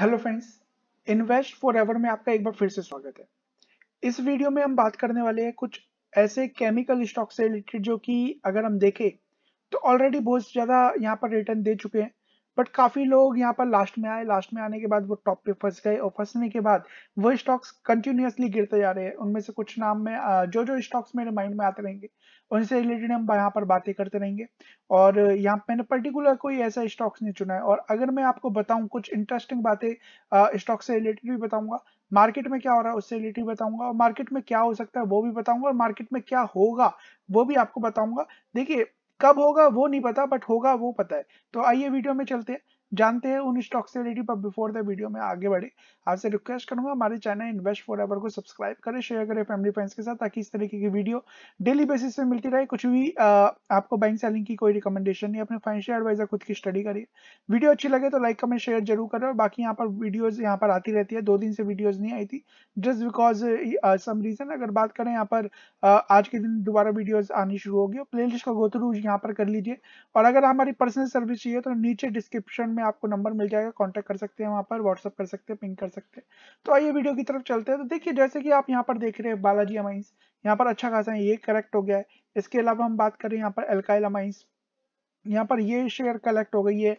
hello friends invest forever में आपका एक बार फिर से स्वागत है इस वीडियो में हम बात करने वाले हैं कुछ ऐसे केमिकल स्टॉक से रिलेटेड जो कि अगर हम देखें तो ऑलरेडी बहुत ज़्यादा यहाँ पर रिटर्न दे चुके हैं बट काफ़ी लोग यहाँ पर लास्ट में आए लास्ट में आने के बाद वो टॉप पे फंस गए और फंसने के बाद वो स्टॉक्स कंटिन्यूसली गिरते जा रहे हैं उनमें से कुछ नाम में जो जो स्टॉक्स मेरे माइंड में आते रहेंगे उनसे रिलेटेड हम यहाँ पर बातें करते रहेंगे और यहाँ मैंने पर्टिकुलर कोई ऐसा स्टॉक्स नहीं चुना है और अगर मैं आपको बताऊँ कुछ इंटरेस्टिंग बातें स्टॉक से रिलेटेड भी बताऊंगा मार्केट में क्या हो रहा है उससे रिलेटेड बताऊंगा और मार्केट में क्या हो सकता है वो भी बताऊंगा और मार्केट में क्या होगा वो भी आपको बताऊंगा देखिए कब होगा वो नहीं पता बट होगा वो पता है तो आइए वीडियो में चलते हैं जानते हैं उन स्टॉक से रिलेटेड पर बिफोर द वीडियो में आगे बढ़े आपसे रिक्वेस्ट करूंगा हमारे चैनल इन्वेस्ट फॉर एवर को सब्सक्राइब करें शेयर करें फैमिली फ्रेंड्स के साथ ताकि इस तरीके की वीडियो डेली बेसिस पे मिलती रहे कुछ भी आ, आपको बैंक सेलिंग की कोई रिकमेंडेशन नहीं अपने फाइनेंशियल एडवाइजर खुद की स्टडी करिए वीडियो अच्छी लगे तो लाइक कमेंट शेयर जरूर करें और बाकी यहाँ पर वीडियोज यहाँ पर आती रहती है दो दिन से वीडियोज नहीं आई थी जस्ट बिकॉज सम रीजन अगर बात करें यहाँ पर आज के दिन दोबारा वीडियोज आनी शुरू होगी प्ले लिस्ट का गो यहाँ पर कर लीजिए और अगर हमारी पर्सनल सर्विस चाहिए तो नीचे डिस्क्रिप्शन में आपको नंबर मिल जाएगा कॉन्टेक्ट कर सकते हैं वहाँ पर व्हाट्सअप कर सकते हैं पिंक कर सकते हैं तो आइए वीडियो की तरफ चलते हैं तो देखिए जैसे कि आप यहाँ पर देख रहे हैं बालाजी अमाइंस यहाँ पर अच्छा खासा है ये करेक्ट हो गया है इसके अलावा हम बात करें यहाँ पर एल्काइल अमाइंस यहाँ पर ये शेयर कलेक्ट हो गई है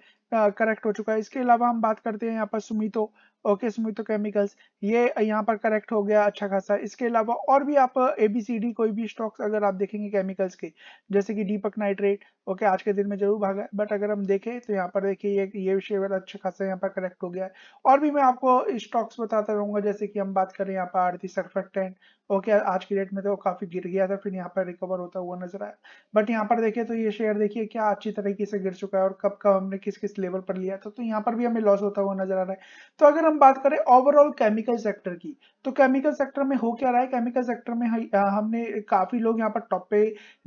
करेक्ट हो चुका है इसके अलावा हम बात करते हैं यहाँ पर सुमितो ओके केमिकल्स ये यहाँ पर करेक्ट हो गया अच्छा खासा इसके अलावा और भी आप ए बी सी डी कोई भी स्टॉक्स अगर आप देखेंगे केमिकल्स के जैसे कि डीपक नाइट्रेट ओके आज के दिन में जरूर भागा बट अगर हम देखें तो यहाँ पर देखिए ये ये शेयर अच्छा खासा यहाँ पर करेक्ट हो गया है और भी मैं आपको स्टॉक्स बताता रहूंगा जैसे कि हम बात करें यहाँ पर आरती सर्फेक्टेंट ओके okay, आज की डेट में तो काफी गिर गया था फिर यहाँ पर रिकवर होता हुआ नजर आया बट यहाँ पर देखिए तो ये शेयर देखिए क्या अच्छी तरीके से गिर चुका है और कब कब हमने किस किस लेवल पर लिया था तो यहाँ पर भी हमें लॉस होता हुआ नजर आ रहा है तो अगर हम हम बात करें ओवरऑल केमिकल सेक्टर की तो केमिकल सेक्टर में हो क्या रहा है केमिकल सेक्टर में हमने काफी लोग यहाँ पर टॉप पे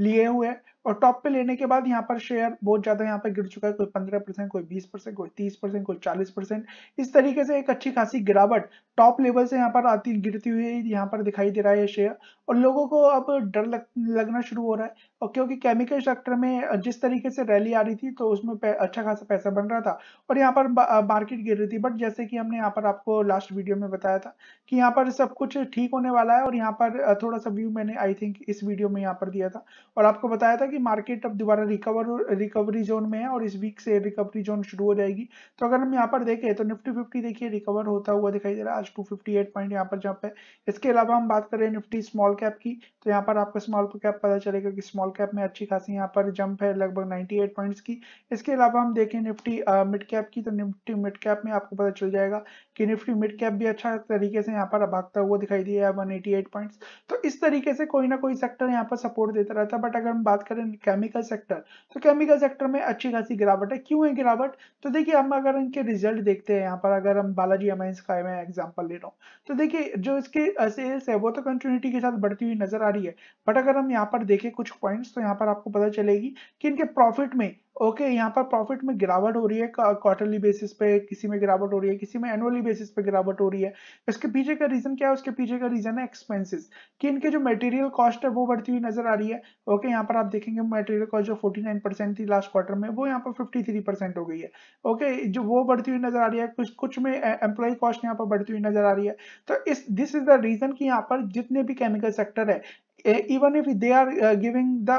लिए हुए हैं और टॉप पे लेने के बाद यहाँ पर शेयर बहुत ज्यादा यहाँ पर गिर चुका है कोई 15 परसेंट कोई 20 परसेंट कोई 30 परसेंट कोई 40 परसेंट इस तरीके से एक अच्छी खासी गिरावट टॉप लेवल से यहाँ पर आती गिरती हुई यहाँ पर दिखाई दे रहा है शेयर और लोगों को अब डर लग, लगना शुरू हो रहा है और क्योंकि केमिकल सेक्टर में जिस तरीके से रैली आ रही थी तो उसमें अच्छा खासा पैसा बन रहा था और यहाँ पर मार्केट गिर रही थी बट जैसे कि हमने यहाँ पर आपको लास्ट वीडियो में बताया था कि यहाँ पर सब कुछ ठीक होने वाला है और यहाँ पर थोड़ा सा व्यू मैंने आई थिंक इस वीडियो में यहाँ पर दिया था और आपको बताया था कि कि मार्केट अब दोबारा रिकवर रिकवरी जोन में है और इस वीक से रिकवरी जोन शुरू हो जाएगी तो अगर हम यहाँ पर देखें तो निफ्टी फिफ्टी देखिए रिकवर होता हुआ दिखाई दे रहा है आज टू फिफ्टी एट पॉइंट यहाँ पर जहाँ पे इसके अलावा हम बात करें निफ्टी स्मॉल कैप की तो यहाँ पर आपको स्मॉल कैप पता चलेगा कि स्मॉल कैप में अच्छी खासी यहाँ पर जंप है लगभग नाइन्टी एट पॉइंट्स की इसके अलावा हम देखें निफ्टी मिड कैप की तो निफ्टी मिड कैप में आपको पता चल जाएगा कि निफ्टी मिड कैप भी अच्छा तरीके से यहाँ पर भागता हुआ दिखाई दिया है वन पॉइंट्स तो इस तरीके से कोई ना कोई सेक्टर यहाँ पर सपोर्ट देता रहता है बट अगर हम बात करें सेक्टर एंड केमिकल सेक्टर तो केमिकल सेक्टर में अच्छी खासी गिरावट है क्यों है गिरावट तो देखिए हम अगर इनके रिजल्ट देखते हैं यहाँ पर अगर हम बालाजी अमाइंस का मैं एग्जाम्पल ले रहा हूँ तो देखिए जो इसके सेल्स है वो तो कंटिन्यूटी के साथ बढ़ती हुई नजर आ रही है बट अगर हम यहाँ पर देखें कुछ पॉइंट्स तो यहाँ पर आपको पता चलेगी कि इनके प्रॉफिट में ओके okay, यहाँ पर प्रॉफिट में गिरावट हो रही है क्वार्टरली बेसिस पे किसी में गिरावट हो रही है किसी में एनुअली बेसिस पे गिरावट हो रही है इसके पीछे का रीजन क्या है उसके पीछे का रीजन है एक्सपेंसेस कि इनके जो मटेरियल कॉस्ट है वो बढ़ती हुई नजर आ रही है ओके okay, यहाँ पर आप देखेंगे मटेरियल कॉस्ट जो फोर्टी थी लास्ट क्वार्टर में वो यहाँ पर फिफ्टी हो गई है ओके okay, जो वो बढ़ती हुई नजर आ रही है कुछ कुछ में एम्प्लॉय कॉस्ट यहाँ पर बढ़ती हुई नजर आ रही है तो इस दिस इज द रीजन की यहाँ पर जितने भी केमिकल सेक्टर है even if they are giving the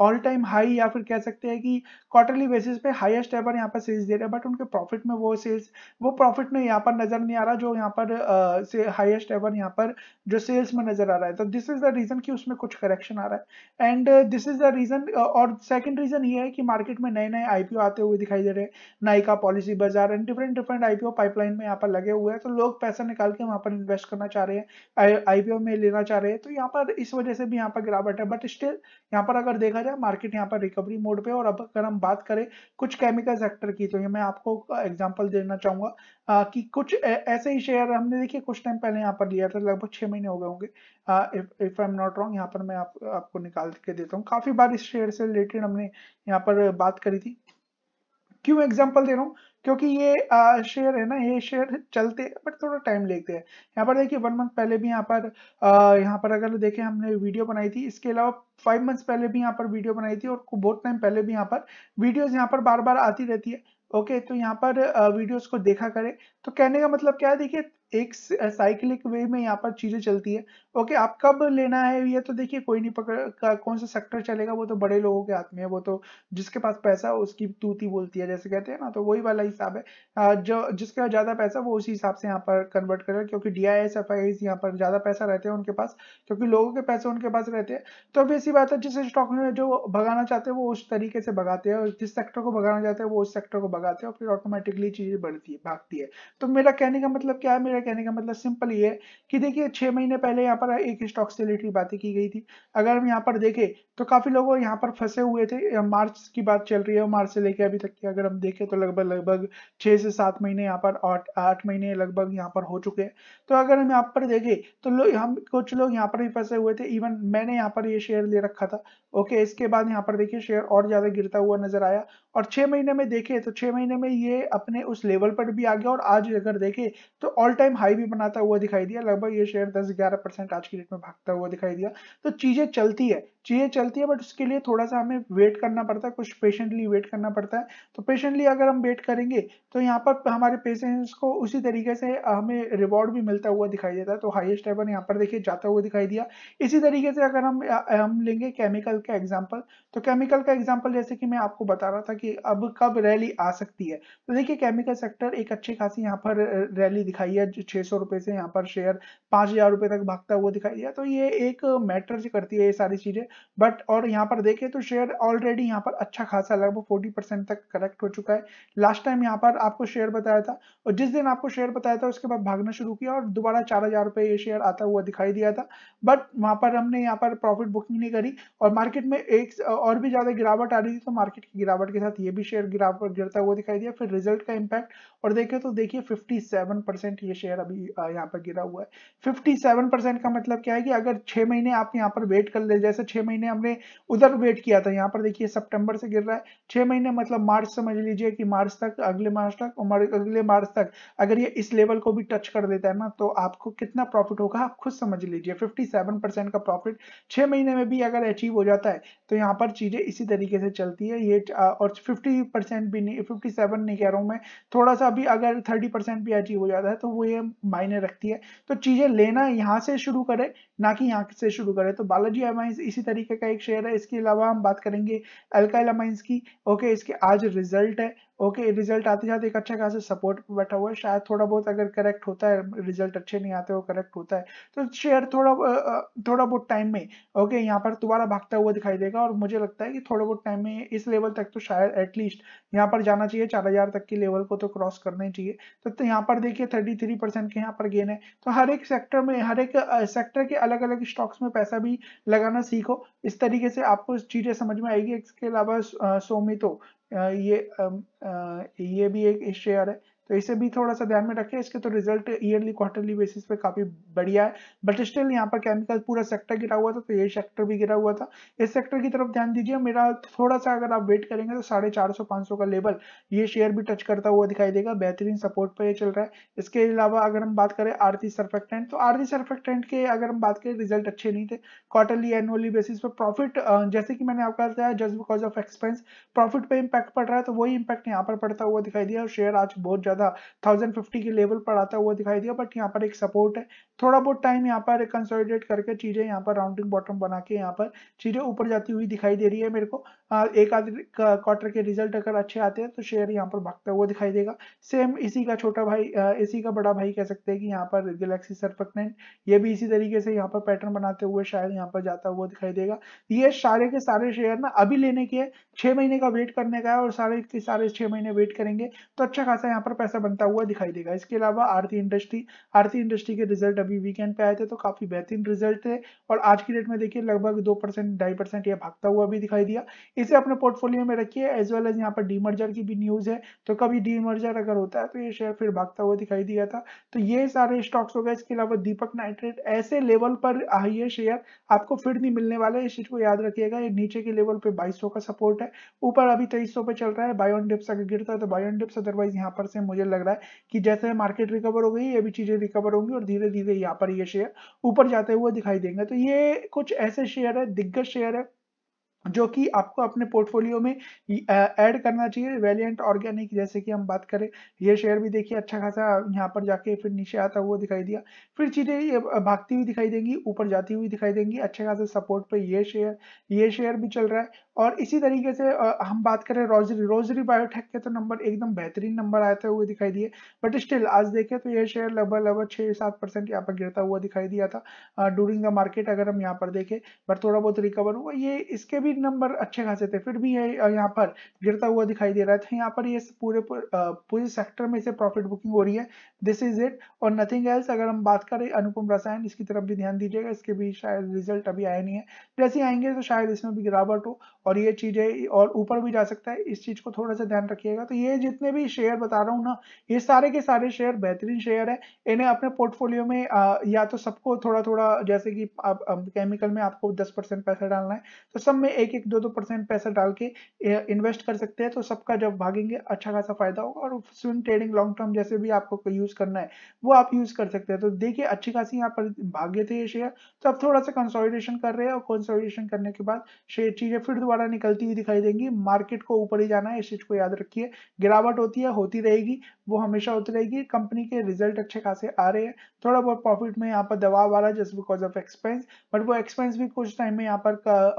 all time high या फिर कह सकते हैं कि क्वार्टरली बेसिस पे हाईएस्ट एवर यहाँ पर सेल्स दे रहे हैं बट उनके प्रॉफिट में वो सेल्स वो प्रॉफिट में यहाँ पर नजर नहीं आ रहा जो यहाँ पर uh, से हाईएस्ट एवर यहाँ पर जो सेल्स में नजर आ रहा है तो दिस इज द रीजन कि उसमें कुछ करेक्शन आ रहा है and this is the reason और सेकेंड रीजन ये है कि मार्केट में नए नए आईपीओ आते हुए दिखाई दे रहे हैं Nykaa policy Bazaar and different different IPO pipeline में यहाँ पर लगे हुए हैं तो लोग पैसा निकाल के वहाँ पर इन्वेस्ट करना चाह रहे हैं आईपीओ में लेना चाह रहे हैं तो यहाँ पर इस वजह से भी यहाँ पर गिरावट है बट स्टिल यहाँ पर अगर देखा जाए मार्केट यहाँ पर रिकवरी मोड पे और अब अगर हम बात करें कुछ केमिकल सेक्टर की तो ये मैं आपको एग्जाम्पल देना चाहूंगा आ, कि कुछ ऐसे ही शेयर हमने देखिए कुछ टाइम पहले यहाँ पर लिया था लगभग छह महीने हो गए होंगे if I am not wrong यहाँ पर मैं आप, आपको निकाल के देता हूँ काफी बार इस शेयर से रिलेटेड हमने यहाँ पर बात करी थी क्यों एग्जाम्पल दे रहा हूँ क्योंकि ये शेयर है ना ये शेयर चलते बट थोड़ा टाइम लेते हैं यहाँ पर देखिए वन मंथ पहले भी यहाँ पर यहाँ पर अगर देखें हमने वीडियो बनाई थी इसके अलावा फाइव मंथ्स पहले भी यहाँ पर वीडियो बनाई थी और बहुत टाइम पहले भी यहाँ पर वीडियोज यहाँ पर बार बार आती रहती है ओके तो यहाँ पर वीडियोस को देखा करें तो कहने का मतलब क्या है देखिए एक साइकिलिक वे में यहाँ पर चीजें चलती है ओके आप कब लेना है ये तो देखिए कोई नहीं पकड़ का, कौन सा सेक्टर चलेगा वो तो बड़े लोगों के हाथ में है वो तो जिसके पास पैसा उसकी तूती बोलती है जैसे कहते हैं ना तो वही वाला हिसाब है जो पास ज्यादा पैसा वो उसी हिसाब से यहाँ पर कन्वर्ट करेगा क्योंकि डी आई एस एफ यहाँ पर ज्यादा पैसा रहते हैं उनके पास क्योंकि लोगों के पैसे उनके पास रहते हैं तो अब ऐसी बात है जिस स्टॉक में जो भगाना चाहते हैं वो उस तरीके से भगाते हैं और जिस सेक्टर को भगाना चाहते हैं वो उस सेक्टर को भगाते हैं और फिर ऑटोमेटिकली चीजें बढ़ती है भागती है तो मेरा कहने का मतलब क्या है मेरा कहने का मतलब सिंपल ये है कि देखिए छह महीने पहले यहाँ पर एक स्टॉक से रिलेटेड बातें की गई थी अगर हम यहाँ पर देखें तो काफ़ी लोग यहाँ पर फंसे हुए थे मार्च की बात चल रही है मार्च से लेके अभी तक की अगर हम देखें तो लगभग लगभग छह से सात महीने यहाँ पर आठ आठ महीने लगभग यहाँ पर हो चुके हैं तो अगर हम यहाँ पर देखें तो लोग हम कुछ लोग यहाँ पर भी फंसे हुए थे इवन मैंने यहाँ पर ये शेयर ले रखा था ओके इसके बाद यहाँ पर देखिए शेयर और ज़्यादा गिरता हुआ नजर आया और छह महीने में देखे तो छह महीने में ये अपने उस लेवल पर भी आ गया और आज अगर देखे तो ऑल टाइम हाई भी बनाता हुआ दिखाई दिया लगभग ये शेयर 10-11 परसेंट आज की डेट में भागता हुआ दिखाई दिया तो चीजें चलती है चीज़ें चलती है बट उसके लिए थोड़ा सा हमें वेट करना पड़ता है कुछ पेशेंटली वेट करना पड़ता है तो पेशेंटली अगर हम वेट करेंगे तो यहाँ पर हमारे पेशेंट्स को उसी तरीके से हमें रिवॉर्ड भी मिलता हुआ दिखाई देता है तो हाइएस्ट लेवल यहाँ पर देखिए जाता हुआ दिखाई दिया इसी तरीके से अगर हम हम लेंगे केमिकल का एग्जाम्पल तो केमिकल का एग्जाम्पल जैसे कि मैं आपको बता रहा था कि अब कब रैली आ सकती है तो देखिए केमिकल सेक्टर एक अच्छी खासी यहाँ पर रैली दिखाई है छः सौ रुपये से यहाँ पर शेयर पाँच हज़ार रुपये तक भागता हुआ दिखाई दिया तो ये एक मैटर करती है ये सारी चीज़ें बट और यहाँ पर देखें तो शेयर ऑलरेडी यहाँ पर अच्छा खासा लगभग 40 परसेंट तक करेक्ट हो चुका है लास्ट टाइम यहाँ पर आपको शेयर बताया था और जिस दिन आपको शेयर बताया था उसके बाद भागना शुरू किया और दोबारा चार हजार रुपये ये शेयर आता हुआ दिखाई दिया था बट वहाँ पर हमने यहाँ पर प्रॉफिट बुकिंग नहीं करी और मार्केट में एक और भी ज़्यादा गिरावट आ रही थी तो मार्केट की गिरावट के साथ ये भी शेयर गिरावट गिरता हुआ दिखाई दिया फिर रिजल्ट का इम्पैक्ट और देखे तो देखिए फिफ्टी ये शेयर अभी यहाँ पर गिरा हुआ है फिफ्टी का मतलब क्या है कि अगर छह महीने आप यहाँ पर वेट कर ले जैसे छह महीने हमने उधर वेट किया था यहाँ पर देखिए सितंबर से गिर रहा है छह महीने मतलब मार्च समझ लीजिए कि मार्च तक अगले मार्च तक और अगले मार्च तक अगर ये इस लेवल को भी टच कर देता है ना तो आपको कितना प्रॉफिट होगा आप खुद समझ लीजिए फिफ्टी का प्रॉफिट छह महीने में भी अगर अचीव हो जाता है तो यहाँ पर चीजें इसी तरीके से चलती है ये और फिफ्टी भी नहीं फिफ्टी नहीं कह रहा हूँ मैं थोड़ा सा भी अगर थर्टी भी अचीव हो जाता है तो वो ये मायने रखती है तो चीजें लेना यहाँ से शुरू करें ना कि यहाँ से शुरू करें तो बालाजी एम इसी तरीके तरीके का एक शेयर है इसके अलावा हम बात करेंगे अल्काइल की ओके इसके आज रिजल्ट है ओके okay, रिजल्ट आते जाते एक अच्छा खासा सपोर्ट पे बैठा हुआ है शायद थोड़ा बहुत अगर करेक्ट होता है रिजल्ट अच्छे नहीं आते वो करेक्ट होता है तो शेयर थोड़ा थोड़ा बहुत टाइम में ओके okay, यहाँ पर दोबारा भागता हुआ दिखाई देगा और मुझे लगता है कि थोड़ा बहुत टाइम में इस लेवल तक तो शायद एटलीस्ट यहाँ पर जाना चाहिए चार तक के लेवल को तो क्रॉस करना ही चाहिए तो, तो यहाँ पर देखिए थर्टी थ्री परसेंट के यहाँ पर गेन है तो हर एक सेक्टर में हर एक सेक्टर के अलग अलग स्टॉक्स में पैसा भी लगाना सीखो इस तरीके से आपको चीजें समझ में आएगी इसके अलावा सोमितो ये ये भी एक शेयर है तो इसे भी थोड़ा सा ध्यान में रखें इसके तो रिजल्ट ईयरली क्वार्टरली बेसिस पे काफी बढ़िया है बट स्टिल यहाँ पर केमिकल पूरा सेक्टर गिरा हुआ था तो ये सेक्टर भी गिरा हुआ था इस सेक्टर की तरफ ध्यान दीजिए मेरा थोड़ा सा अगर आप वेट करेंगे तो साढ़े चार सौ पांच सौ का लेवल ये शेयर भी टच करता हुआ दिखाई देगा बेहतरीन सपोर्ट पर यह चल रहा है इसके अलावा अगर हम बात करें आरती सर्फेक्टेंट तो आरती सर्फेक्टेंट के अगर हम बात करें रिजल्ट अच्छे नहीं थे क्वार्टरली एनुअली बेसिस पर प्रॉफिट जैसे कि मैंने आपका बताया just because of expense profit पर इम्पैक्ट पड़ रहा है तो वही इम्पैक्ट यहाँ पर पड़ता हुआ दिखाई दिया और शेयर आज बहुत ज़्यादा थाउजेंड फिफ्टी के लेवल पर आता हुआ दिखाई दिया बट यहाँ पर एक सपोर्ट है थोड़ा बहुत टाइम यहाँ पर कंसोलिडेट करके चीज़ें यहाँ पर राउंडिंग बॉटम बना के यहाँ पर चीज़ें ऊपर जाती हुई दिखाई दे रही है मेरे को एक आध क्वार्टर के रिजल्ट अगर अच्छे आते हैं तो शेयर यहाँ पर भागता हुआ दिखाई देगा सेम इसी का छोटा भाई इसी का बड़ा भाई कह सकते हैं कि यहाँ पर गैलेक्सी सर्फेक्टेंट ये भी इसी तरीके से यहाँ पर पैटर्न बनाते हुए शायद यहाँ पर जाता हुआ दिखाई देगा ये सारे के सारे शेयर ना अभी लेने के छह महीने का वेट करने का है और सारे के सारे छह महीने वेट करेंगे तो अच्छा खासा यहाँ पर पैसा बनता हुआ दिखाई देगा इसके अलावा आरती इंडस्ट्री आरती इंडस्ट्री के रिजल्ट अभी वीकेंड पे आए थे तो काफी बेहतरीन रिजल्ट थे और आज की डेट में देखिए लगभग दो परसेंट ढाई परसेंट यह भागता हुआ भी दिखाई दिया इसे अपने पोर्टफोलियो में रखिए एज वेल एज यहाँ पर डीमर्जर की भी न्यूज है तो कभी डीमर्जर अगर होता है तो ये शेयर फिर भागता हुआ दिखाई दिया था तो ये सारे स्टॉक्स हो गए इसके अलावा दीपक नाइट्रेट ऐसे लेवल पर ये शेयर आपको फिर नहीं मिलने वाला है इस चीज को याद रखिएगा ये नीचे के लेवल पे 2200 का सपोर्ट है ऊपर अभी 2300 पे चल रहा है बायोन डिप्स अगर गिरता है तो बायोन डिप्स अदरवाइज यहाँ पर से मुझे लग रहा है कि जैसे मार्केट रिकवर हो गई ये भी चीज़ें रिकवर होंगी और धीरे धीरे यहाँ पर ये शेयर ऊपर जाते हुए दिखाई देंगे तो ये कुछ ऐसे शेयर है दिग्गज शेयर है जो कि आपको अपने पोर्टफोलियो में ऐड करना चाहिए वेलियंट ऑर्गेनिक जैसे कि हम बात करें ये शेयर भी देखिए अच्छा खासा यहाँ पर जाके फिर नीचे आता हुआ दिखाई दिया फिर चीज़ें ये भागती हुई दिखाई देंगी ऊपर जाती हुई दिखाई देंगी अच्छे खासे सपोर्ट पे ये शेयर ये शेयर भी चल रहा है और इसी तरीके से हम बात करें रोजरी रोजरी बायोटेक के तो नंबर एकदम बेहतरीन नंबर आते हुए दिखाई दिए बट स्टिल आज देखें तो ये शेयर लगभग लगभग छः सात परसेंट यहाँ पर गिरता हुआ दिखाई दिया था डूरिंग द मार्केट अगर हम यहाँ पर देखें बट थोड़ा बहुत रिकवर हुआ ये इसके भी नंबर अच्छे खासे थे फिर भी ये यहाँ पर गिरता हुआ दिखाई दे रहा था तो यहाँ पर ये पूरे पूरे सेक्टर में इसे प्रॉफिट बुकिंग हो रही है दिस इज इट और नथिंग एल्स अगर हम बात करें अनुपम रसायन इसकी तरफ भी ध्यान दीजिएगा इसके भी शायद रिजल्ट अभी आए नहीं है जैसे आएंगे तो शायद इसमें भी गिरावट हो और ये चीज़ें और ऊपर भी जा सकता है इस चीज़ को थोड़ा सा ध्यान रखिएगा तो ये जितने भी शेयर बता रहा हूँ ना ये सारे के सारे शेयर बेहतरीन शेयर है इन्हें अपने पोर्टफोलियो में आ, या तो सबको थोड़ा थोड़ा जैसे कि आप केमिकल में आपको दस परसेंट पैसा डालना है तो सब में एक एक दो दो परसेंट पैसा डाल के इन्वेस्ट कर सकते हैं तो सबका जब भागेंगे अच्छा खासा फायदा होगा और स्विंग ट्रेडिंग लॉन्ग टर्म जैसे भी आपको यूज़ करना है वो आप यूज़ कर सकते हैं तो देखिए अच्छी खासी यहाँ पर भाग्य थे ये शेयर तो अब थोड़ा सा कंसोलिडेशन कर रहे हैं और कंसोलिडेशन करने के बाद शेयर चीज़ें फिर दोबारा दोबारा निकलती हुई दिखाई देंगी मार्केट को ऊपर ही जाना है इस चीज को याद रखिए गिरावट होती है होती रहेगी वो हमेशा होती रहेगी कंपनी के रिजल्ट अच्छे खासे आ रहे हैं थोड़ा बहुत प्रॉफिट में यहाँ पर दबाव आ रहा है just because of expense but वो एक्सपेंस भी कुछ टाइम में यहाँ पर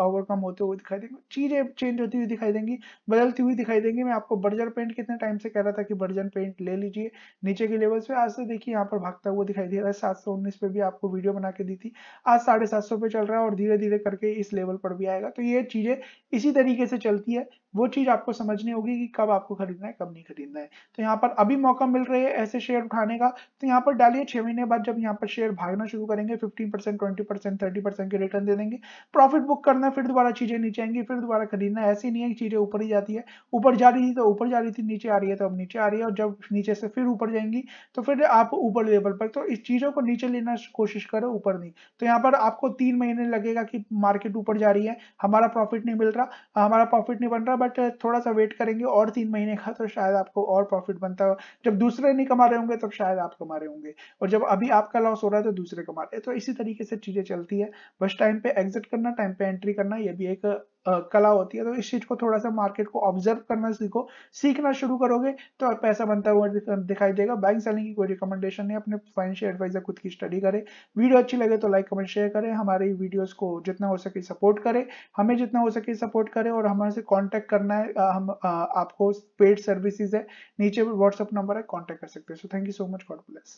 ओवरकम होते हुए दिखाई देंगे चीजें चेंज होती हुई दिखाई देंगी बदलती हुई दिखाई देंगी मैं आपको बर्जर पेंट कितने टाइम से कह रहा था कि बर्जर पेंट ले लीजिए नीचे के लेवल्स पे आज से देखिए यहाँ पर भागता हुआ दिखाई दे रहा है सात सौ उन्नीस पे भी आपको वीडियो बना के दी थी आज साढ़े सात सौ पे चल रहा है और धीरे धीरे करके इस लेवल पर भी आएगा तो ये चीजें इसी तरीके से चलती है वो चीज आपको समझनी होगी कि कब आपको खरीदना है कब नहीं खरीदना है तो यहाँ पर अभी मौका मिल रहा है ऐसे शेयर उठाने का तो यहाँ पर डालिए छह महीने बाद जब यहाँ पर शेयर भागना शुरू करेंगे fifteen percent twenty percent thirty percent के रिटर्न दे देंगे प्रॉफिट बुक करना फिर दोबारा चीजें नीचे आएंगी फिर दोबारा खरीदना ऐसी नहीं है कि चीजें ऊपर ही जाती है ऊपर जा रही थी तो ऊपर जा रही थी नीचे आ रही है तो अब नीचे आ रही है और जब नीचे से फिर ऊपर जाएंगी तो फिर आप ऊपर लेवल पर तो इस चीजों को नीचे लेना कोशिश करो ऊपर नहीं तो यहाँ पर आपको तीन महीने लगेगा कि मार्केट ऊपर जा रही है हमारा प्रॉफिट नहीं मिल रहा हमारा प्रॉफिट नहीं बन रहा बट थोड़ा सा वेट करेंगे और तीन महीने का तो शायद आपको और प्रॉफिट बनता हो जब दूसरे नहीं कमा रहे होंगे तब शायद आप कमा रहे होंगे और जब अभी आपका लॉस हो रहा है तो दूसरे कमा रहे हैं तो इसी तरीके से चीज़ें चलती है बस टाइम पे एग्जिट करना टाइम पे एंट्री करना ये भी एक कला होती है तो इस चीज को थोड़ा सा मार्केट को ऑब्जर्व करना सीखो सीखना शुरू करोगे तो पैसा बनता हुआ दिखाई देगा बैंक सेलिंग की कोई रिकमेंडेशन नहीं अपने फाइनेंशियल एडवाइजर खुद की स्टडी करें वीडियो अच्छी लगे तो लाइक कमेंट शेयर करें हमारी वीडियोस को जितना हो सके सपोर्ट करें हमें जितना हो सके सपोर्ट करें और हमारे से कॉन्टैक्ट करना है हम आपको पेड सर्विसेज है नीचे व्हाट्सअप नंबर है कॉन्टैक्ट कर सकते हैं so thank you so much God bless